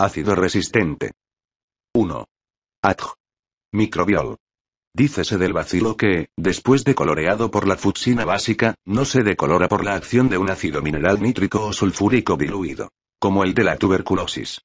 Ácido resistente. 1. Adj. Microbiol. Dícese del bacilo que, después de coloreado por la fucsina básica, no se decolora por la acción de un ácido mineral nítrico o sulfúrico diluido. Como el de la tuberculosis.